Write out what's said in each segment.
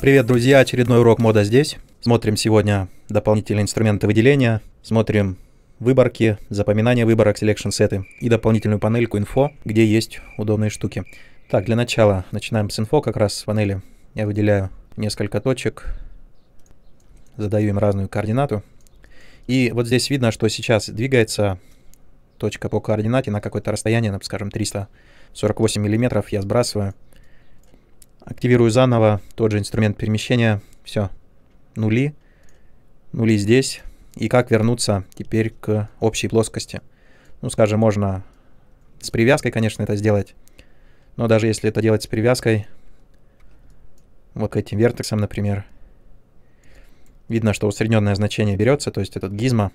Привет, друзья! Очередной урок мода здесь. Смотрим сегодня дополнительные инструменты выделения, смотрим выборки, запоминание выборок, селекшн сеты и дополнительную панельку инфо, где есть удобные штуки. Так, для начала начинаем с инфо, как раз в панели. Я выделяю несколько точек, задаю им разную координату. И вот здесь видно, что сейчас двигается точка по координате на какое-то расстояние, скажем, 348 миллиметров я сбрасываю активирую заново тот же инструмент перемещения. Все, нули, нули здесь. И как вернуться теперь к общей плоскости. Ну, скажем, можно с привязкой, конечно, это сделать. Но даже если это делать с привязкой, вот к этим вертексам, например, видно, что усредненное значение берется, то есть этот гизма,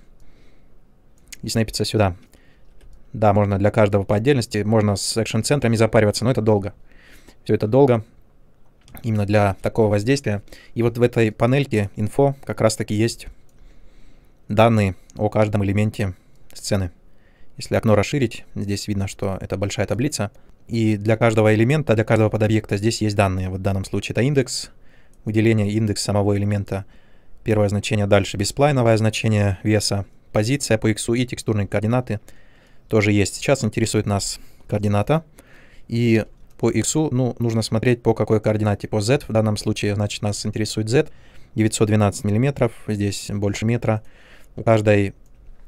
и снэпится сюда. Да, можно для каждого по отдельности, можно с экшн-центрами запариваться, но это долго. Все это долго, именно для такого воздействия. И вот в этой панельке инфо как раз таки есть данные о каждом элементе сцены. Если окно расширить, здесь видно, что это большая таблица. И для каждого элемента, для каждого подобъекта здесь есть данные. Вот в данном случае это индекс, выделение индекс самого элемента, первое значение дальше, бесплайновое значение веса, позиция по x и текстурные координаты тоже есть. Сейчас интересует нас координата. И по x, ну, нужно смотреть по какой координате, по z. В данном случае, значит, нас интересует z. 912 миллиметров, здесь больше метра. У каждой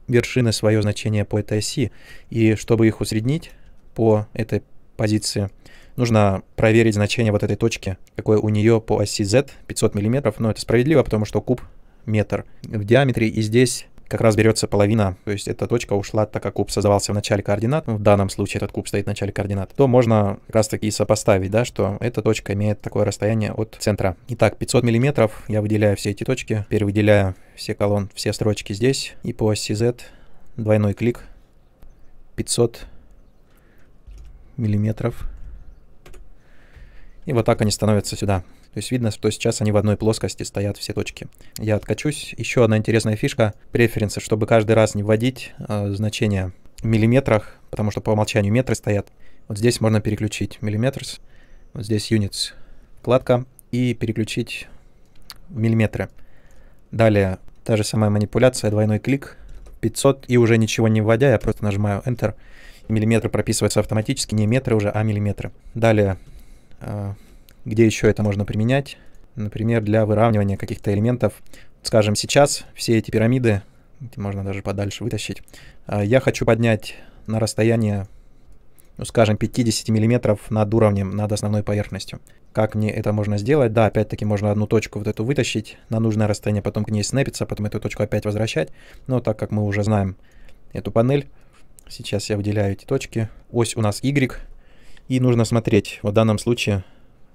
вершины свое значение по этой оси. И чтобы их усреднить по этой позиции, нужно проверить значение вот этой точки, какое у нее по оси z, 500 миллиметров. Но это справедливо, потому что куб метр в диаметре. И здесь как раз берется половина, то есть эта точка ушла, так как куб создавался в начале координат, ну, в данном случае этот куб стоит в начале координат, то можно как раз таки сопоставить, да, что эта точка имеет такое расстояние от центра. Итак, 500 миллиметров, я выделяю все эти точки, теперь все колонны, все строчки здесь, и по оси Z двойной клик 500 миллиметров. И вот так они становятся сюда. То есть видно, что сейчас они в одной плоскости стоят все точки. Я откачусь. Еще одна интересная фишка преференса, чтобы каждый раз не вводить э, значения в миллиметрах, потому что по умолчанию метры стоят. Вот здесь можно переключить миллиметр, вот здесь units, вкладка, и переключить миллиметры. Далее та же самая манипуляция, двойной клик, 500, и уже ничего не вводя, я просто нажимаю Enter, и миллиметры прописываются автоматически, не метры уже, а миллиметры. Далее э, где еще это можно применять? Например, для выравнивания каких-то элементов. Скажем, сейчас все эти пирамиды, можно даже подальше вытащить, а, я хочу поднять на расстояние, ну, скажем, 50 миллиметров над уровнем, над основной поверхностью. Как мне это можно сделать? Да, опять-таки можно одну точку вот эту вытащить на нужное расстояние, потом к ней снэпиться, потом эту точку опять возвращать. Но так как мы уже знаем эту панель, сейчас я выделяю эти точки. Ось у нас Y, и нужно смотреть. Вот в данном случае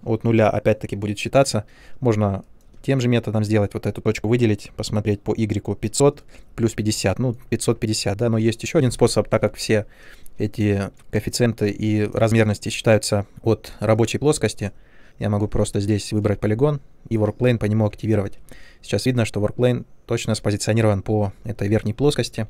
от нуля опять-таки будет считаться. Можно тем же методом сделать, вот эту точку выделить, посмотреть по y 500 плюс 50, ну 550, да, но есть еще один способ, так как все эти коэффициенты и размерности считаются от рабочей плоскости, я могу просто здесь выбрать полигон и workplane по нему активировать. Сейчас видно, что workplane точно спозиционирован по этой верхней плоскости,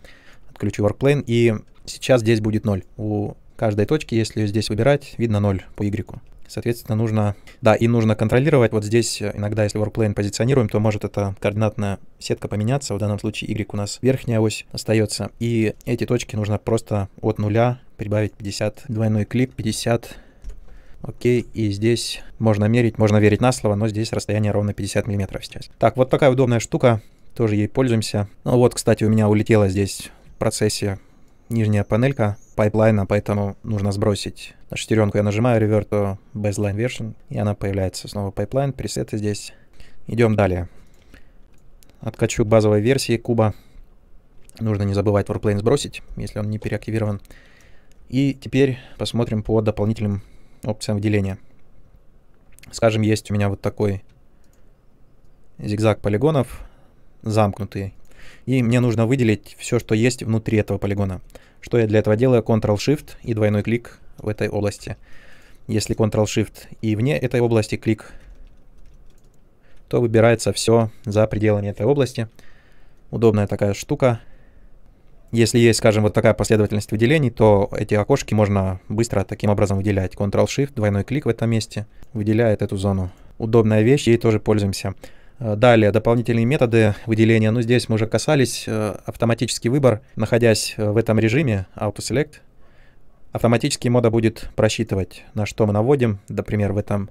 отключу workplane, и сейчас здесь будет 0. У каждой точки, если здесь выбирать, видно 0 по y. Соответственно, нужно, да, и нужно контролировать. Вот здесь иногда, если workplane позиционируем, то может эта координатная сетка поменяться. В данном случае Y у нас верхняя ось остается. И эти точки нужно просто от нуля прибавить 50, двойной клип 50 Окей, и здесь можно мерить, можно верить на слово, но здесь расстояние ровно 50 миллиметров сейчас. Так, вот такая удобная штука, тоже ей пользуемся. Ну вот, кстати, у меня улетела здесь в процессе нижняя панелька пайплайна, поэтому нужно сбросить на шестеренку. Я нажимаю Revert to Baseline Version, и она появляется. Снова пайплайн, пресеты здесь. Идем далее. Откачу к базовой версии куба. Нужно не забывать Warplane сбросить, если он не переактивирован. И теперь посмотрим по дополнительным опциям выделения. Скажем, есть у меня вот такой зигзаг полигонов, замкнутый и мне нужно выделить все, что есть внутри этого полигона. Что я для этого делаю? Ctrl-Shift и двойной клик в этой области. Если Ctrl-Shift и вне этой области клик, то выбирается все за пределами этой области. Удобная такая штука. Если есть, скажем, вот такая последовательность выделений, то эти окошки можно быстро таким образом выделять. Ctrl-Shift, двойной клик в этом месте выделяет эту зону. Удобная вещь, ей тоже пользуемся. Э, далее, дополнительные методы выделения. Ну, здесь мы уже касались. Э, автоматический выбор, находясь э, в этом режиме Auto Select, автоматически мода будет просчитывать, на что мы наводим. Например, в, этом,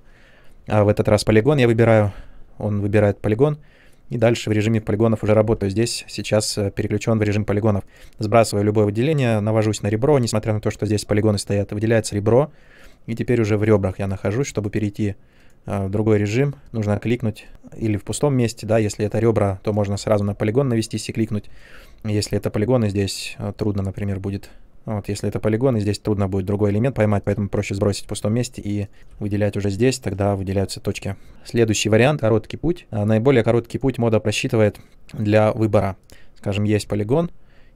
а, в этот раз полигон я выбираю. Он выбирает полигон. И дальше в режиме полигонов уже работаю. Здесь сейчас переключен в режим полигонов. Сбрасываю любое выделение, навожусь на ребро. Несмотря на то, что здесь полигоны стоят, выделяется ребро. И теперь уже в ребрах я нахожусь, чтобы перейти а, другой режим, нужно кликнуть или в пустом месте, да, если это ребра, то можно сразу на полигон навестись и кликнуть. Если это полигоны, здесь а, трудно, например, будет. Вот, если это полигоны здесь трудно будет другой элемент поймать, поэтому проще сбросить в пустом месте и выделять уже здесь, тогда выделяются точки. Следующий вариант — короткий путь. А, наиболее короткий путь мода просчитывает для выбора. Скажем, есть полигон,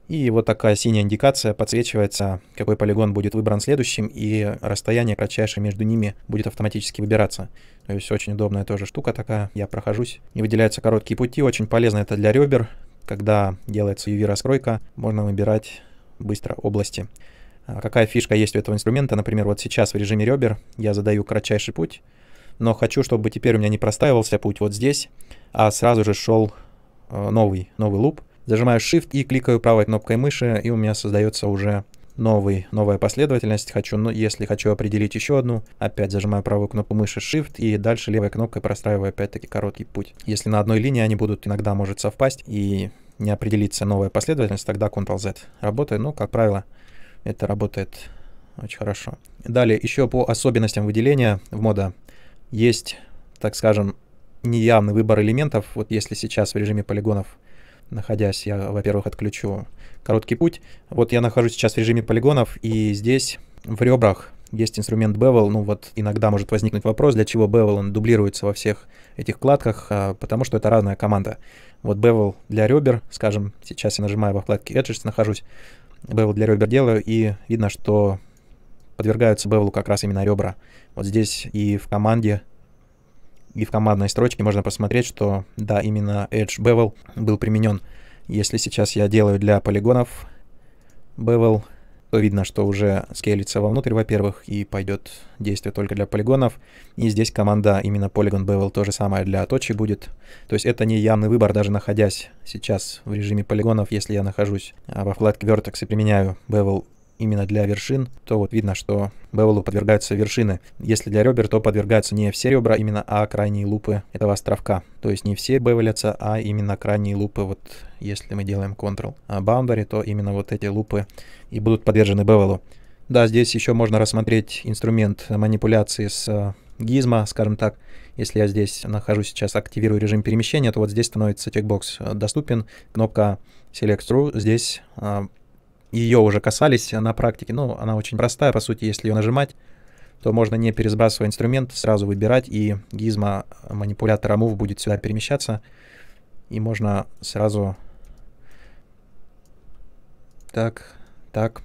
и вот такая синяя индикация подсвечивается, какой полигон будет выбран следующим, и расстояние кратчайшее между ними будет автоматически выбираться. То есть очень удобная тоже штука такая, я прохожусь. И выделяются короткие пути, очень полезно это для ребер. Когда делается UV-раскройка, можно выбирать быстро области. А какая фишка есть у этого инструмента? Например, вот сейчас в режиме ребер я задаю кратчайший путь, но хочу, чтобы теперь у меня не простаивался путь вот здесь, а сразу же шел э, новый, новый луп — Зажимаю Shift и кликаю правой кнопкой мыши, и у меня создается уже новый, новая последовательность. Хочу, ну, если хочу определить еще одну, опять зажимаю правую кнопку мыши Shift и дальше левой кнопкой простраиваю опять-таки короткий путь. Если на одной линии они будут, иногда может совпасть и не определиться новая последовательность, тогда Ctrl-Z работает. Ну, как правило, это работает очень хорошо. Далее, еще по особенностям выделения в мода есть, так скажем, неявный выбор элементов. Вот если сейчас в режиме полигонов находясь, я, во-первых, отключу короткий путь. Вот я нахожусь сейчас в режиме полигонов, и здесь в ребрах есть инструмент Bevel. Ну вот иногда может возникнуть вопрос, для чего Bevel он дублируется во всех этих вкладках, а, потому что это разная команда. Вот Bevel для ребер, скажем, сейчас я нажимаю во вкладке Edges, нахожусь, Bevel для ребер делаю, и видно, что подвергаются Bevel как раз именно ребра. Вот здесь и в команде и в командной строчке можно посмотреть, что да, именно Edge Bevel был применен. Если сейчас я делаю для полигонов Bevel, то видно, что уже скейлится вовнутрь, во-первых, и пойдет действие только для полигонов. И здесь команда именно Polygon Bevel то же самое для точи будет. То есть это не явный выбор, даже находясь сейчас в режиме полигонов, если я нахожусь а, во вкладке Vertex и применяю Bevel именно для вершин, то вот видно, что Бевелу подвергаются вершины. Если для ребер, то подвергаются не все ребра именно, а крайние лупы этого островка. То есть не все бевелятся, а именно крайние лупы, вот если мы делаем Ctrl Boundary, то именно вот эти лупы и будут подвержены Бевелу. Да, здесь еще можно рассмотреть инструмент манипуляции с э, гизма, скажем так. Если я здесь нахожусь сейчас, активирую режим перемещения, то вот здесь становится чекбокс э, доступен, кнопка Select Through здесь э, ее уже касались на практике. Ну, она очень простая, по сути, если ее нажимать, то можно не пересбрасывая инструмент, сразу выбирать, и гизма манипулятора Move будет сюда перемещаться, и можно сразу так, так.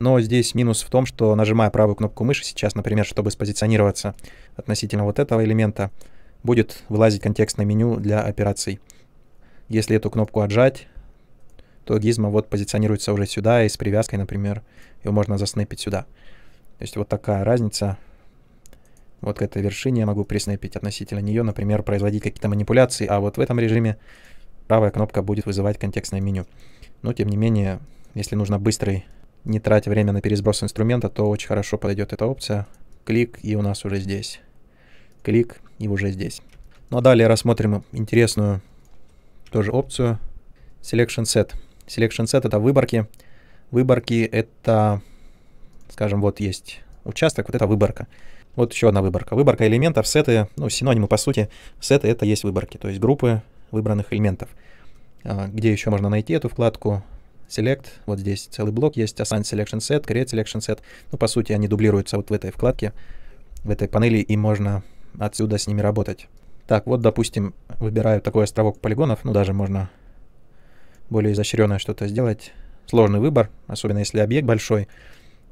Но здесь минус в том, что нажимая правую кнопку мыши сейчас, например, чтобы спозиционироваться относительно вот этого элемента, будет вылазить контекстное меню для операций. Если эту кнопку отжать, то гизма вот позиционируется уже сюда, и с привязкой, например, его можно заснепить сюда. То есть вот такая разница. Вот к этой вершине я могу приснепить относительно нее, например, производить какие-то манипуляции, а вот в этом режиме правая кнопка будет вызывать контекстное меню. Но, тем не менее, если нужно быстрый, не тратя время на пересброс инструмента, то очень хорошо подойдет эта опция. Клик, и у нас уже здесь. Клик, и уже здесь. Ну а далее рассмотрим интересную тоже опцию Selection Set. Selection set — это выборки. Выборки — это, скажем, вот есть участок, вот это выборка. Вот еще одна выборка. Выборка элементов, сеты, ну, синонимы по сути. Сеты — это есть выборки, то есть группы выбранных элементов. А, где еще можно найти эту вкладку? Select, вот здесь целый блок есть, Assign Selection Set, Create Selection Set. Ну, по сути, они дублируются вот в этой вкладке, в этой панели, и можно отсюда с ними работать. Так, вот, допустим, выбираю такой островок полигонов, ну, даже можно более изощренное что-то сделать. Сложный выбор, особенно если объект большой.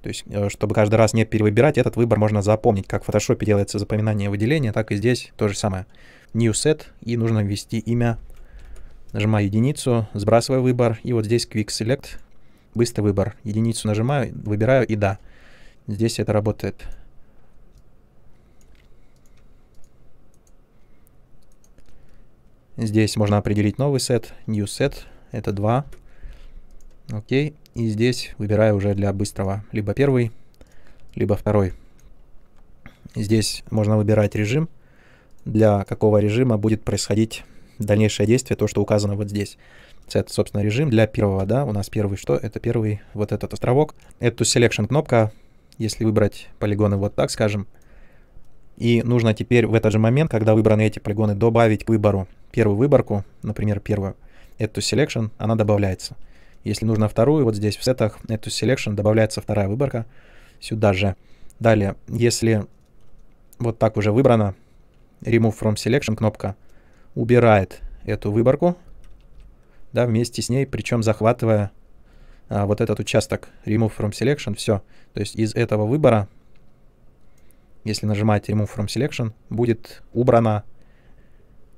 То есть, э, чтобы каждый раз не перевыбирать, этот выбор можно запомнить. Как в Photoshop делается запоминание выделения, так и здесь то же самое. New Set, и нужно ввести имя. Нажимаю единицу, сбрасываю выбор, и вот здесь Quick Select, быстрый выбор. Единицу нажимаю, выбираю, и да. Здесь это работает. Здесь можно определить новый сет, new set, это 2. Окей. И здесь выбираю уже для быстрого либо первый, либо второй. Здесь можно выбирать режим, для какого режима будет происходить дальнейшее действие, то, что указано вот здесь. Это, собственно, режим для первого, да, у нас первый что? Это первый вот этот островок. Эту selection кнопка, если выбрать полигоны вот так, скажем, и нужно теперь в этот же момент, когда выбраны эти полигоны, добавить к выбору первую выборку, например, первую эту selection, она добавляется. Если нужно вторую, вот здесь в сетах эту selection добавляется вторая выборка сюда же. Далее, если вот так уже выбрано, remove from selection кнопка убирает эту выборку, да, вместе с ней, причем захватывая а, вот этот участок remove from selection, все. То есть из этого выбора, если нажимаете remove from selection, будет убрана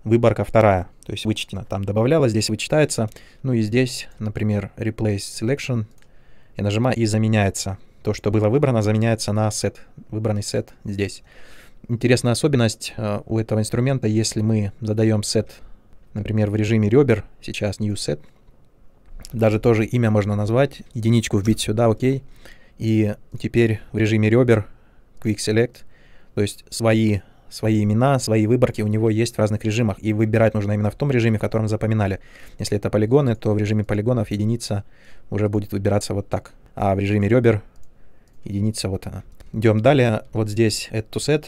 выборка вторая, то есть вычтена. Там добавлялось, здесь вычитается. Ну и здесь, например, Replace Selection. Я нажимаю и заменяется. То, что было выбрано, заменяется на сет, выбранный сет здесь. Интересная особенность э, у этого инструмента, если мы задаем сет, например, в режиме ребер, сейчас new set, даже тоже имя можно назвать, единичку вбить сюда, окей. И теперь в режиме ребер, quick select, то есть свои свои имена, свои выборки у него есть в разных режимах, и выбирать нужно именно в том режиме, в котором запоминали. Если это полигоны, то в режиме полигонов единица уже будет выбираться вот так, а в режиме ребер единица вот она. Идем далее, вот здесь add to set,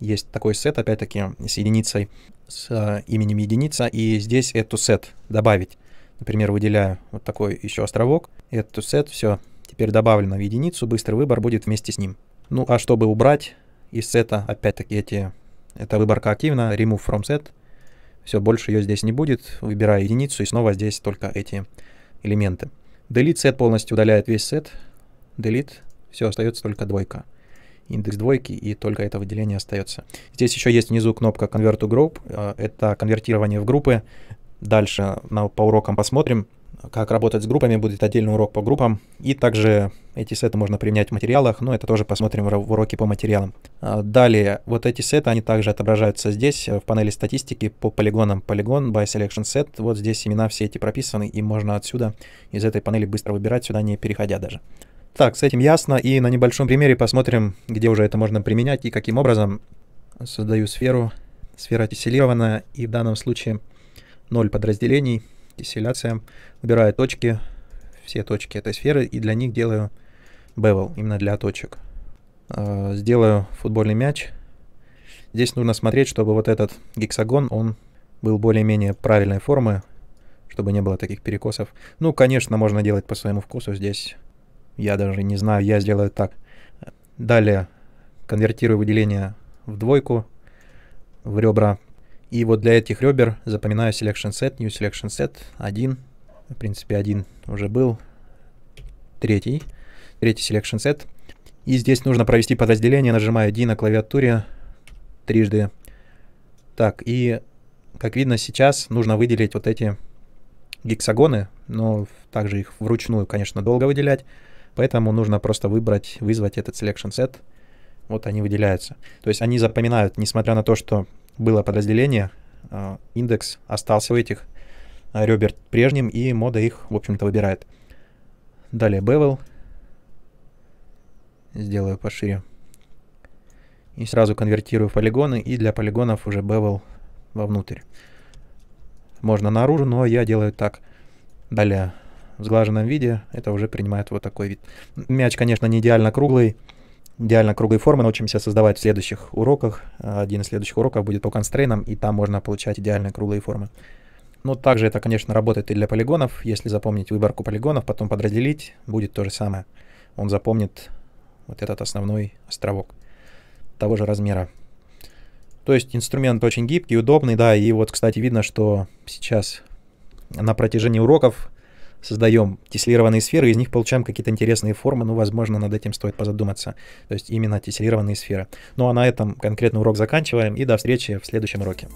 есть такой сет, опять-таки, с единицей, с э, именем единица, и здесь add to set добавить. Например, выделяю вот такой еще островок, add to set, все, теперь добавлено в единицу, быстрый выбор будет вместе с ним. Ну а чтобы убрать из сета, опять-таки, эти это выборка активна, remove from set. Все, больше ее здесь не будет. Выбираю единицу, и снова здесь только эти элементы. Delete set полностью удаляет весь сет. Delete. Все, остается только двойка. Индекс двойки, и только это выделение остается. Здесь еще есть внизу кнопка Convert to Group. Э, это конвертирование в группы. Дальше на, по урокам посмотрим как работать с группами, будет отдельный урок по группам. И также эти сеты можно применять в материалах, но это тоже посмотрим в уроке по материалам. А, далее, вот эти сеты, они также отображаются здесь, э, в панели статистики по полигонам. Полигон by selection set, вот здесь имена все эти прописаны, и можно отсюда, из этой панели быстро выбирать, сюда не переходя даже. Так, с этим ясно, и на небольшом примере посмотрим, где уже это можно применять и каким образом. Создаю сферу, сфера тесселирована, и в данном случае 0 подразделений – Тесселяция. Убираю точки, все точки этой сферы, и для них делаю bevel, именно для точек. А, сделаю футбольный мяч. Здесь нужно смотреть, чтобы вот этот гексагон, он был более-менее правильной формы, чтобы не было таких перекосов. Ну, конечно, можно делать по своему вкусу здесь. Я даже не знаю, я сделаю так. Далее конвертирую выделение в двойку, в ребра и вот для этих ребер запоминаю selection set, new selection set, один, в принципе, один уже был, третий, третий selection set. И здесь нужно провести подразделение, нажимаю D на клавиатуре трижды. Так, и как видно сейчас нужно выделить вот эти гексагоны, но также их вручную, конечно, долго выделять, поэтому нужно просто выбрать, вызвать этот selection set. Вот они выделяются. То есть они запоминают, несмотря на то, что было подразделение, а, индекс остался у этих а, ребер прежним, и мода их, в общем-то, выбирает. Далее bevel. Сделаю пошире. И сразу конвертирую в полигоны, и для полигонов уже bevel вовнутрь. Можно наружу, но я делаю так. Далее в сглаженном виде это уже принимает вот такой вид. Мяч, конечно, не идеально круглый, идеально круглой формы научимся создавать в следующих уроках. Один из следующих уроков будет по констрейнам, и там можно получать идеально круглые формы. Но также это, конечно, работает и для полигонов. Если запомнить выборку полигонов, потом подразделить, будет то же самое. Он запомнит вот этот основной островок того же размера. То есть инструмент очень гибкий, удобный, да, и вот, кстати, видно, что сейчас на протяжении уроков создаем тесселированные сферы, из них получаем какие-то интересные формы, ну, возможно, над этим стоит позадуматься. То есть именно тесселированные сферы. Ну, а на этом конкретный урок заканчиваем, и до встречи в следующем уроке.